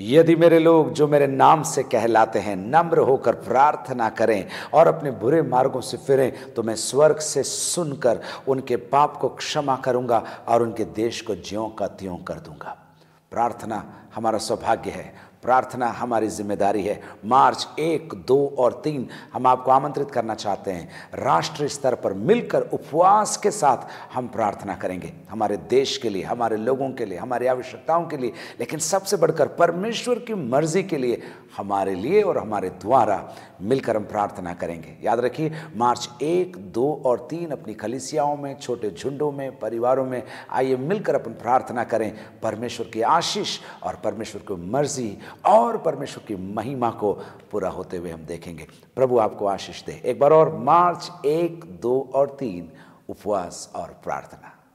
यदि मेरे लोग जो मेरे नाम से कहलाते हैं नम्र होकर प्रार्थना करें और अपने बुरे मार्गों से फिरें तो मैं स्वर्ग से सुनकर उनके पाप को क्षमा करूंगा और उनके देश को ज्यों का त्यों कर दूंगा प्रार्थना हमारा सौभाग्य है प्रार्थना हमारी जिम्मेदारी है मार्च एक दो और तीन हम आपको आमंत्रित करना चाहते हैं राष्ट्रीय स्तर पर मिलकर उपवास के साथ हम प्रार्थना करेंगे हमारे देश के लिए हमारे लोगों के लिए हमारी आवश्यकताओं के लिए लेकिन सबसे बढ़कर परमेश्वर की मर्जी के लिए हमारे लिए और हमारे द्वारा मिलकर हम प्रार्थना करेंगे याद रखिए मार्च एक दो और तीन अपनी खलिसियाओं में छोटे झुंडों में परिवारों में आइए मिलकर अपन प्रार्थना करें परमेश्वर की आशीष और परमेश्वर की मर्जी और परमेश्वर की महिमा को पूरा होते हुए हम देखेंगे प्रभु आपको आशीष दे एक बार और मार्च एक दो और तीन उपवास और प्रार्थना